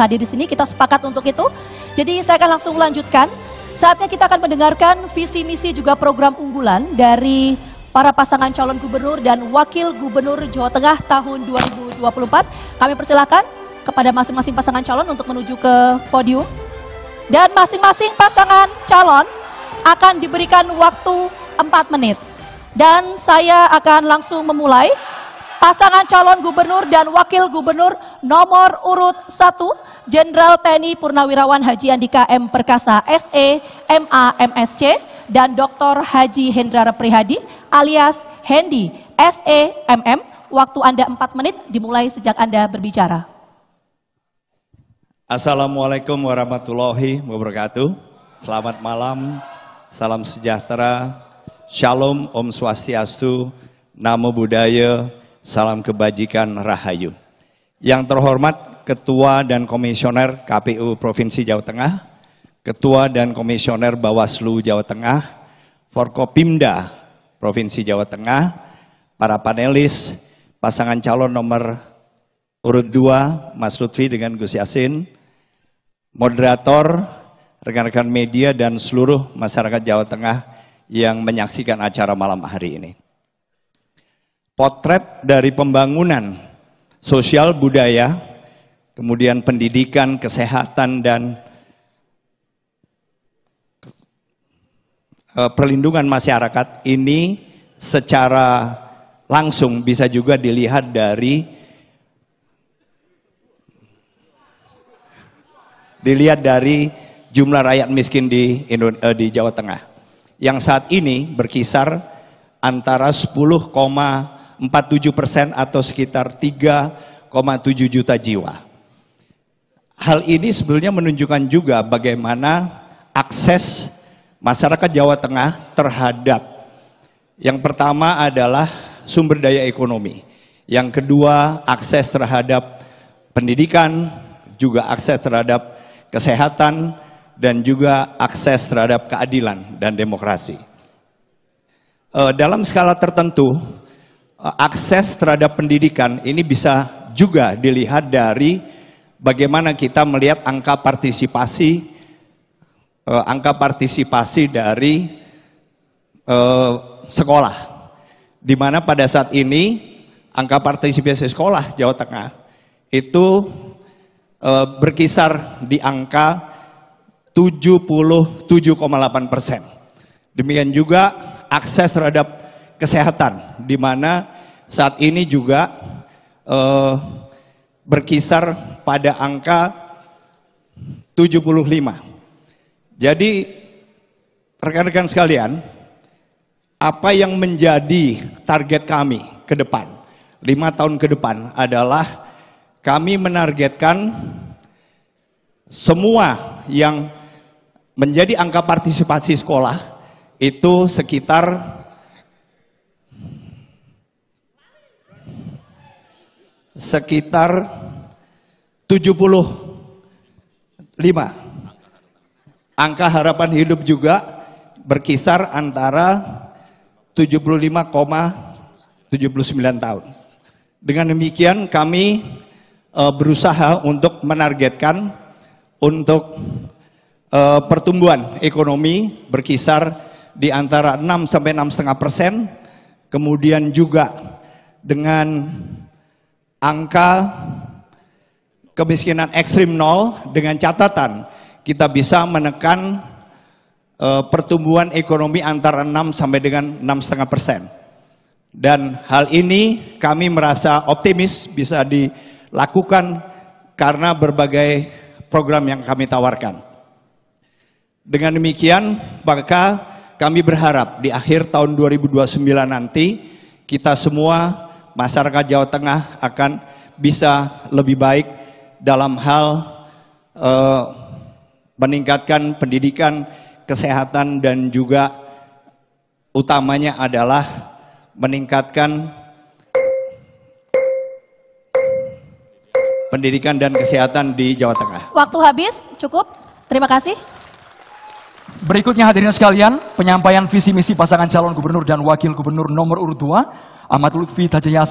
hadir di sini. Kita sepakat untuk itu. Jadi saya akan langsung lanjutkan. Saatnya kita akan mendengarkan visi misi juga program unggulan dari para pasangan calon gubernur dan wakil gubernur Jawa Tengah tahun 2024. Kami persilahkan kepada masing-masing pasangan calon untuk menuju ke podium. Dan masing-masing pasangan calon akan diberikan waktu 4 menit. Dan saya akan langsung memulai pasangan calon gubernur dan wakil gubernur nomor urut 1 Jenderal TNI Purnawirawan Haji Andika M Perkasa SE MA MSC dan Dr. Haji Hendra Prihadi alias Hendi SE MM waktu Anda 4 menit dimulai sejak Anda berbicara Assalamualaikum warahmatullahi wabarakatuh Selamat malam, salam sejahtera, Shalom, Om Swastiastu, Namo Buddhaya, salam kebajikan rahayu. Yang terhormat Ketua dan Komisioner KPU Provinsi Jawa Tengah, Ketua dan Komisioner Bawaslu Jawa Tengah, Forkopimda Provinsi Jawa Tengah, para panelis, pasangan calon nomor urut 2 Mas Lutfi dengan Gus Yasin, moderator, rekan-rekan media dan seluruh masyarakat Jawa Tengah yang menyaksikan acara malam hari ini potret dari pembangunan sosial budaya, kemudian pendidikan, kesehatan, dan eh, perlindungan masyarakat ini secara langsung bisa juga dilihat dari dilihat dari jumlah rakyat miskin di eh, di Jawa Tengah yang saat ini berkisar antara 47 persen atau sekitar 3,7 juta jiwa. Hal ini sebenarnya menunjukkan juga bagaimana akses masyarakat Jawa Tengah terhadap yang pertama adalah sumber daya ekonomi. Yang kedua, akses terhadap pendidikan, juga akses terhadap kesehatan, dan juga akses terhadap keadilan dan demokrasi. Eh, dalam skala tertentu, Eh, akses terhadap pendidikan ini bisa juga dilihat dari bagaimana kita melihat angka partisipasi eh, angka partisipasi dari eh, sekolah di mana pada saat ini angka partisipasi sekolah Jawa Tengah itu berkisar di angka 77,8 persen. Demikian juga akses terhadap kesehatan, di mana saat ini juga eh, berkisar pada angka 75. Jadi rekan-rekan sekalian, apa yang menjadi target kami ke depan, lima tahun ke depan adalah kami menargetkan semua yang menjadi angka partisipasi sekolah itu sekitar sekitar 75. Angka harapan hidup juga berkisar antara 75,79 tahun. Dengan demikian kami e, berusaha untuk menargetkan untuk e, pertumbuhan ekonomi berkisar di antara 6 sampai 6,5 persen, kemudian juga dengan angka kemiskinan ekstrim nol dengan catatan kita bisa menekan e, pertumbuhan ekonomi antara 6 sampai dengan 6,5 persen. Dan hal ini kami merasa optimis bisa dilakukan karena berbagai program yang kami tawarkan. Dengan demikian, maka kami berharap di akhir tahun 2029 nanti kita semua masyarakat Jawa Tengah akan bisa lebih baik dalam hal eh, meningkatkan pendidikan, kesehatan dan juga utamanya adalah meningkatkan pendidikan dan kesehatan di Jawa Tengah. Waktu habis, cukup. Terima kasih. Berikutnya hadirin sekalian, penyampaian visi misi pasangan calon gubernur dan wakil gubernur nomor urut 2, Ahmad Lutfi Tajayasa.